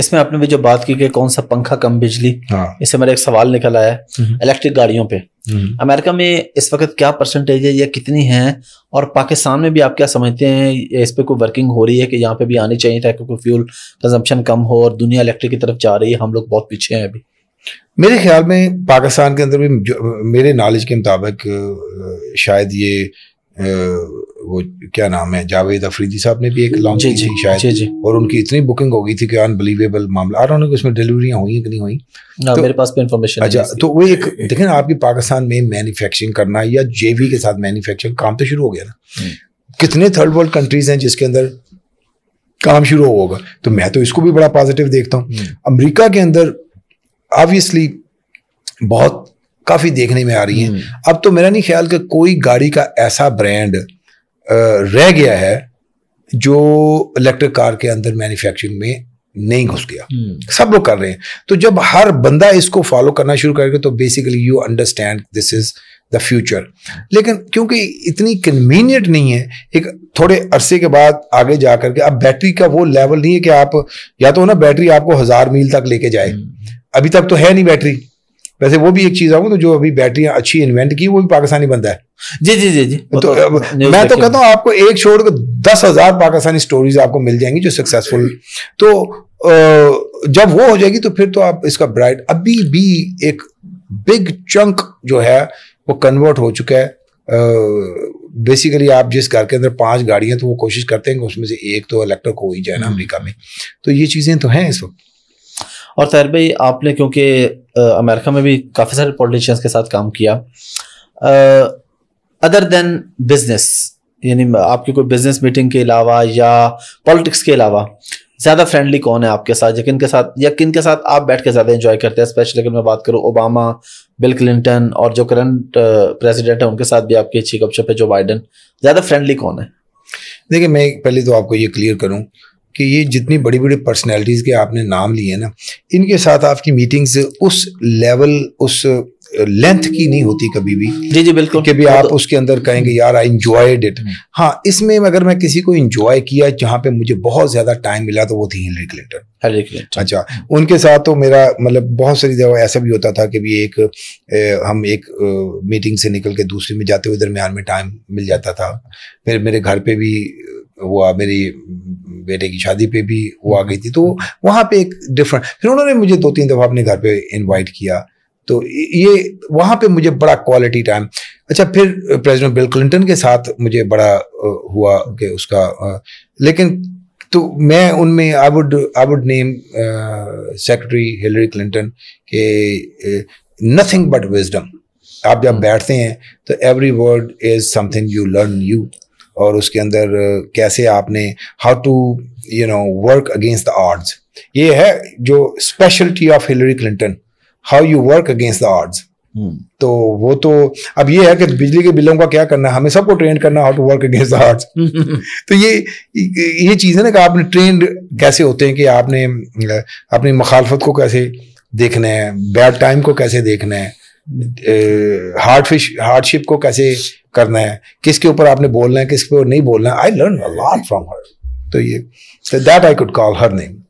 इसमें आपने भी जो बात की कि कौन सा पंखा कम बिजली हाँ। इससे मेरा एक सवाल निकल आया इलेक्ट्रिक हम्म। गाड़ियों पे हम्म। अमेरिका में इस वक्त क्या परसेंटेज है या कितनी है और पाकिस्तान में भी आप क्या समझते हैं इस पर कोई वर्किंग हो रही है कि यहाँ पे भी आनी चाहिए ताकि कोई फ्यूल कंजम्पशन कम हो और दुनिया इलेक्ट्रिक की तरफ जा रही है हम लोग बहुत पीछे हैं अभी मेरे ख्याल में पाकिस्तान के अंदर भी मेरे नॉलेज के मुताबिक शायद ये वो क्या नाम है जावेद अफरीदी साहब ने भी एक लॉन्च की थी शायद जी जी और उनकी इतनी बुकिंग हो गई थी कि अनबिलीवेबल मामला आ रहा उसमें डिलीवरियाँ हुई कि नहीं हुई ना तो, मेरे पास भी तो इन्फॉर्मेशन अच्छा तो वो एक देखें ना आपकी पाकिस्तान में मैन्युफैक्चरिंग करना या जेवी के साथ मैन्युफैक्चरिंग काम तो शुरू हो गया ना हम्म। कितने थर्ड वर्ल्ड कंट्रीज हैं जिसके अंदर काम शुरू होगा तो मैं तो इसको भी बड़ा पॉजिटिव देखता हूँ हम्म। अमरीका के अंदर ऑब्वियसली बहुत काफ़ी देखने में आ रही है हम्म। अब तो मेरा नहीं ख्याल कि कोई गाड़ी का ऐसा ब्रांड रह गया है जो इलेक्ट्रिक कार के अंदर मैन्युफैक्चरिंग में नहीं घुस गया हम्म। सब लोग कर रहे हैं तो जब हर बंदा इसको फॉलो करना शुरू करेगा तो basically you understand this is the future लेकिन क्योंकि इतनी कन्वीनियंट नहीं है एक थोड़े अरसे के बाद आगे जा करके अब बैटरी का वो लेवल नहीं है कि आप या तो ना बैटरी आपको हजार मील तक लेके जाए हम्म। अभी तक तो है नहीं बैटरी वैसे वो भी एक चीज आऊँ तो जो अभी बैटरियां अच्छी इन्वेंट की वो भी पाकिस्तानी बंदा है जी जी जी जी तो, तो मैं तो कहता हूँ आपको एक छोड़ के दस हजार पाकिस्तानी स्टोरीज आपको मिल जाएंगी जो सक्सेसफुल तो जब वो हो जाएगी तो फिर तो आप इसका ब्राइट अभी भी एक बिग चंक जो है वो कन्वर्ट हो चुका है बेसिकली आप जिस घर के अंदर पांच गाड़ियां तो वो कोशिश करते हैं कि उसमें से एक तो इलेक्ट्रिक हो ही जाए ना हम्म। अमरीका में तो ये चीज़ें तो हैं इस वक्त और तैर भाई आपने क्योंकि अमेरिका में भी काफ़ी सारे पॉलिटिशियंस के साथ काम किया अदर देन बिजनेस यानी आपकी कोई बिजनेस मीटिंग के अलावा या पॉलिटिक्स के अलावा ज़्यादा फ्रेंडली कौन है आपके साथ या किन के साथ या किन के साथ आप बैठ के ज़्यादा इंजॉय करते हैं स्पेशली अगर मैं बात करूँ ओबामा बिल क्लिंटन और जो करंट प्रेसिडेंट है उनके साथ भी आपकी अच्छी गपशप है जो बाइडन ज़्यादा फ्रेंडली कौन है देखिए मैं पहले तो आपको ये क्लियर करूँ कि ये जितनी बड़ी बड़ी पर्सनैलिटीज़ के आपने नाम लिए ना इनके साथ आपकी मीटिंग्स उस लेवल उस लेंथ की नहीं होती कभी भी जी जी बिल्कुल कभी आप तो उसके अंदर कहेंगे यार आई इंजॉयड इट हाँ इसमें अगर मैं किसी को इंजॉय किया जहाँ पे मुझे बहुत ज़्यादा टाइम मिला तो वो थी हिलरी क्लिंटन हिलरी क्लिंटन अच्छा उनके साथ तो मेरा मतलब बहुत सारी जगह ऐसा भी होता था कि भी एक ए, हम एक ए, मीटिंग से निकल के दूसरे में जाते हुए दरमियान में टाइम मिल जाता था फिर मेरे घर पे भी हुआ मेरी बेटे की शादी पे भी वो आ हम्म। गई थी तो वहाँ पे एक डिफरेंट फिर उन्होंने मुझे दो तीन दफ़ा अपने घर पे इनवाइट किया तो ये वहाँ पे मुझे बड़ा क्वालिटी टाइम अच्छा फिर प्रेसिडेंट बिल क्लिंटन के साथ मुझे बड़ा हुआ कि उसका लेकिन तो मैं उनमें I would I would name secretary Hillary Clinton के नथिंग बट विजडम आप जब हम्म। बैठते हैं तो every word is something you learn you और उसके अंदर कैसे आपने how to you know work against the arts ये है जो speciality of Hillary Clinton how you work against the arts तो वो तो अब ये है कि बिजली के बिलों का क्या करना है हमें सबको ट्रेन करना how to work against the arts तो ये ये चीज़ है ना कि आपने ट्रेंड कैसे होते हैं कि आपने अपनी मखालफत को कैसे देखना है बैड टाइम को कैसे देखना है हार्ड फिश हार्डशिप को कैसे करना है किसके ऊपर आपने बोलना है किसके ऊपर नहीं बोलना है I learn a lot from her तो ये that I could call her name